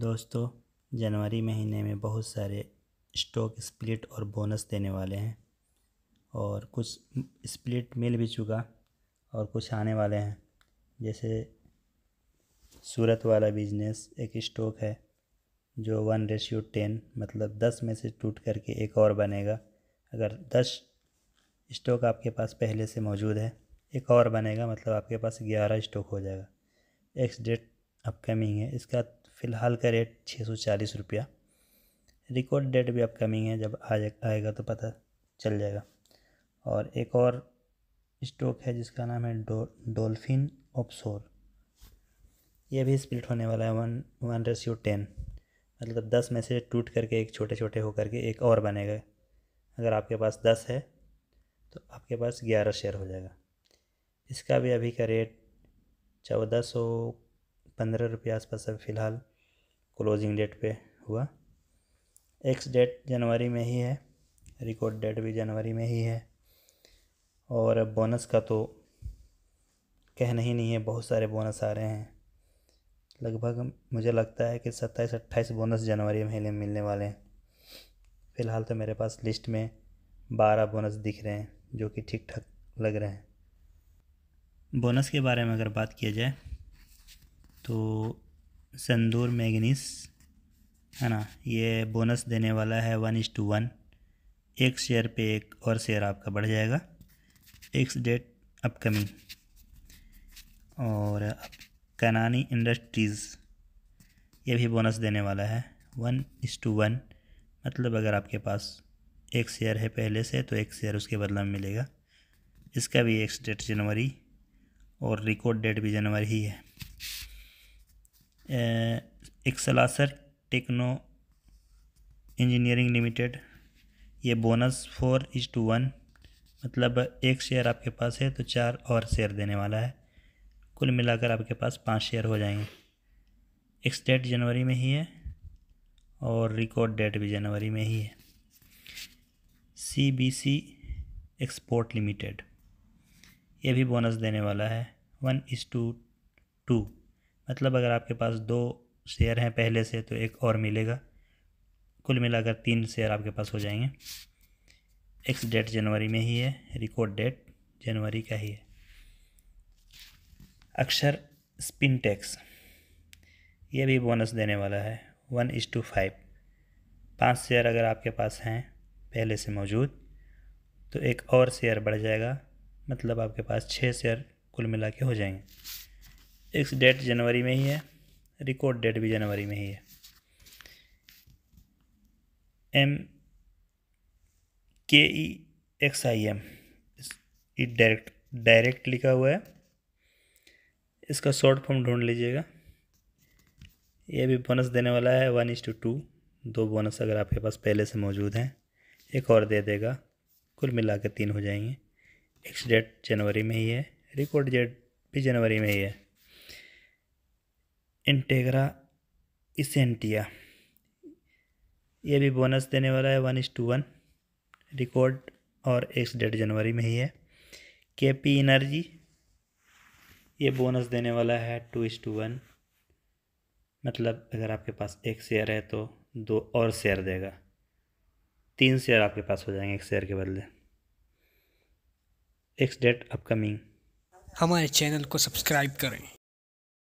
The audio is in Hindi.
दोस्तों जनवरी महीने में बहुत सारे स्टॉक स्प्लिट और बोनस देने वाले हैं और कुछ स्प्लिट मिल भी चुका और कुछ आने वाले हैं जैसे सूरत वाला बिजनेस एक स्टॉक है जो वन रेशियो टेन मतलब दस में से टूट करके एक और बनेगा अगर दस स्टॉक आपके पास पहले से मौजूद है एक और बनेगा मतलब आपके पास ग्यारह स्टॉक हो जाएगा एक्स डेट अपकमिंग है इसका फ़िलहाल का रेट छः सौ चालीस रुपया रिकॉर्ड डेट भी अपकमिंग है जब आ जा आएगा तो पता चल जाएगा और एक और स्टॉक है जिसका नाम है डो डोल्फिन ऑप्सोर यह भी स्प्लिट होने वाला है वन वन रेसियो टेन मतलब दस में से टूट करके एक छोटे छोटे होकर के एक और बनेगा अगर आपके पास दस है तो आपके पास ग्यारह शेयर हो जाएगा इसका भी अभी का रेट चौदह सौ पंद्रह रुपये आसपास अभी फ़िलहाल क्लोजिंग डेट पे हुआ एक्स डेट जनवरी में ही है रिकॉर्ड डेट भी जनवरी में ही है और बोनस का तो कह नहीं नहीं है बहुत सारे बोनस आ रहे हैं लगभग मुझे लगता है कि सत्ताईस अट्ठाईस बोनस जनवरी महीने में मिलने वाले हैं फ़िलहाल तो मेरे पास लिस्ट में बारह बोनस दिख रहे हैं जो कि ठीक ठाक लग रहे हैं बोनस के बारे में अगर बात किया जाए तो संदूर मैगनीस है ना ये बोनस देने वाला है वन इज टू वन एक शेयर पे एक और शेयर आपका बढ़ जाएगा एक्स डेट अपकमिंग और कनानी इंडस्ट्रीज़ ये भी बोनस देने वाला है वन इज टू वन मतलब अगर आपके पास एक शेयर है पहले से तो एक शेयर उसके बदला में मिलेगा इसका भी एक्स डेट जनवरी और रिकॉर्ड डेट भी जनवरी ही है एक्सलासर टेक्नो इंजीनियरिंग लिमिटेड ये bonus four is to one मतलब एक शेयर आपके पास है तो चार और शेयर देने वाला है कुल मिलाकर आपके पास पांच शेयर हो जाएंगे एक्स डेट जनवरी में ही है और रिकॉर्ड डेट भी जनवरी में ही है C B C export limited ये भी बोनस देने वाला है वन इज टू टू मतलब अगर आपके पास दो शेयर हैं पहले से तो एक और मिलेगा कुल मिलाकर तीन शेयर आपके पास हो जाएंगे एक्स डेट जनवरी में ही है रिकॉर्ड डेट जनवरी का ही है अक्षर स्पिन टैक्स ये भी बोनस देने वाला है वन इज टू फाइव पाँच शेयर अगर आपके पास हैं पहले से मौजूद तो एक और शेयर बढ़ जाएगा मतलब आपके पास छः शेयर कुल मिला के हो जाएंगे एक डेट जनवरी में ही है रिकॉर्ड डेट भी जनवरी में ही है M K E X I M direct direct लिखा हुआ है इसका शॉर्ट फॉर्म ढूंढ लीजिएगा ये भी बोनस देने वाला है वन इज टू टू दो बोनस अगर आपके पास पहले से मौजूद हैं एक और दे देगा कुल मिला के तीन हो जाएंगे एक्स डेट जनवरी में ही है रिकॉर्ड डेट भी जनवरी में ही है इंटेग्रा इसेंटिया ये भी बोनस देने वाला है one is to one record और एक्स डेट जनवरी में ही है के पी इनर्जी ये बोनस देने वाला है टू इज टू वन मतलब अगर आपके पास एक शेयर है तो दो और शेयर देगा तीन शेयर आपके पास हो जाएंगे एक शेयर के बदले एक्स डेट अपकमिंग हमारे चैनल को सब्सक्राइब करें